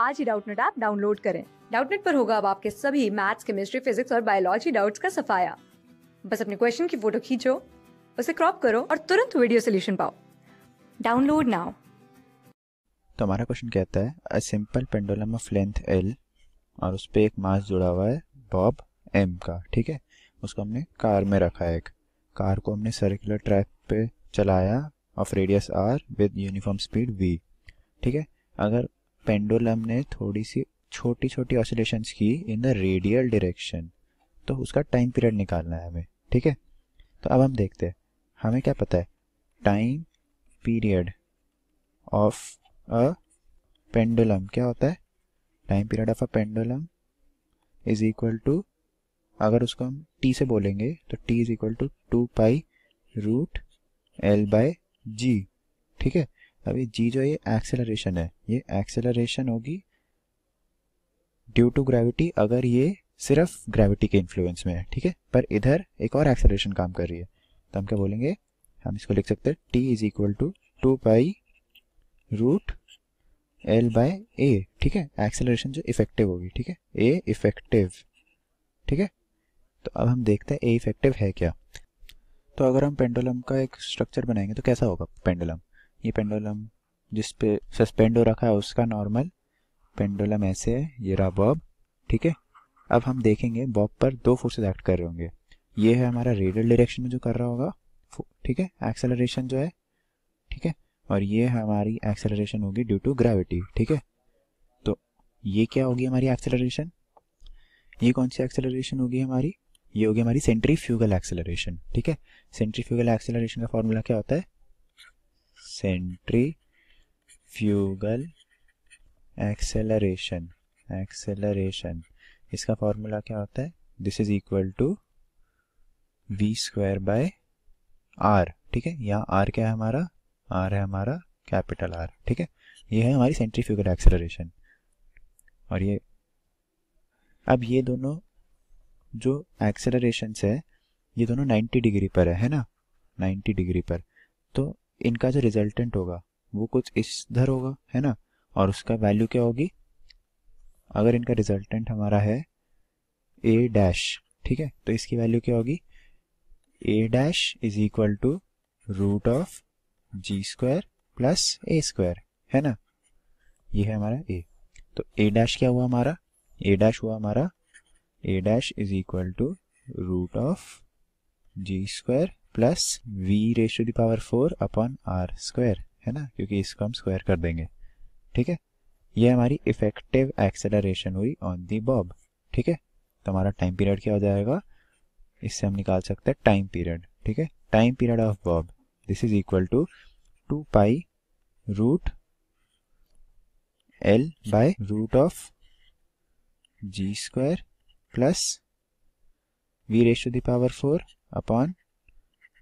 आज ही Doubtnut app download करें डाउटनेट पर होगा अब आपके सभी मैथ्स केमिस्ट्री फिजिक्स और बायोलॉजी डाउट्स का सफाया बस अपने क्वेश्चन की फोटो खींचो उसे क्रॉप करो और तुरंत वीडियो सोल्यूशन पाओ डाउनलोड नाउ तो हमारा क्वेश्चन कहता है a simple pendulum of length L और उस पर एक मास जुड़ा हुआ है बॉब एम का ठीक है उसको हमने कार में रखा है एक कार को हमने सर्कुलर ट्रैक पे चलाया of radius R with uniform speed V ठीक है अगर पेंडुलम ने थोड़ी सी छोटी छोटी ऑसोलेशन की इन द रेडियल डायरेक्शन तो उसका टाइम पीरियड निकालना है हमें ठीक है तो अब हम देखते हैं हमें क्या पता है time period of a pendulum क्या होता है time period of a pendulum is equal to अगर उसको हम टी से बोलेंगे तो T is equal to two pi root L by G ठीक है अब ये जी जो ये एक्सेलरेशन है ये एक्सेलरेशन होगी ड्यू टू ग्रेविटी अगर ये सिर्फ ग्रेविटी के इन्फ्लुएंस में है ठीक है पर इधर एक और एक्सेलरेशन काम कर रही है तो हम क्या बोलेंगे हम इसको लिख सकते हैं T is equal to two by root L by A ठीक है एक्सेलरेशन जो इफेक्टिव होगी ठीक है ए इफेक्टिव ठीक है तो अब हम देखते हैं ए इफेक्टिव है क्या तो अगर हम पेंडुलम का एक स्ट्रक्चर बनाएंगे तो कैसा होगा पेंडुलम ये पेंडोलम जिस पे सस्पेंड हो रखा है उसका नॉर्मल पेंडोलम ऐसे है ये रहा बॉब ठीक है अब हम देखेंगे बॉब पर दो फोर्सेज एक्ट कर रहे होंगे ये है हमारा रेडियल डायरेक्शन में जो कर रहा होगा ठीक है एक्सेलरेशन जो है ठीक है और ये हमारी एक्सेलरेशन होगी ड्यू टू ग्रेविटी ठीक है तो ये क्या होगी हमारी एक्सेलरेशन ये कौन सी एक्सेलरेशन होगी हमारी ये होगी हमारी फ्यूगल एक्सेलरेशन ठीक है सेंट्री फ्यूगल एक्सेलरेशन का फॉर्मूला क्या होता है सेंट्रीफ्यूगल एक्सेलरेशन एक्सेलरेशन इसका फॉर्मूला क्या होता है this is equal to V square by R ठीक है यहाँ आर क्या है हमारा आर है हमारा कैपिटल आर ठीक है ये है हमारी सेंट्रीफ्यूगल एक्सेलरेशन और ये अब ये दोनों जो एक्सेलरेशन है ये दोनों 90 डिग्री पर है है ना 90 डिग्री पर तो इनका जो रिजल्टेंट होगा वो कुछ इस धर होगा है ना और उसका वैल्यू क्या होगी अगर इनका रिजल्टेंट हमारा है ए डैश ठीक है तो इसकी वैल्यू क्या होगी A dash is equal to root of G square plus A square है ना ये है हमारा ए तो ए डैश क्या हुआ हमारा ए डैश हुआ हमारा A dash is equal to root of G square plus V raise to the power four upon R square है ना क्योंकि इसको हम स्क्वायर कर देंगे ठीक है ये हमारी इफेक्टिव एक्सेलरेशन हुई ऑन दी बॉब ठीक है तो हमारा टाइम पीरियड क्या हो जाएगा इससे हम निकाल सकते हैं टाइम पीरियड ठीक है time period of bob this is equal to two pi root L by root of G square plus V raise to the power four upon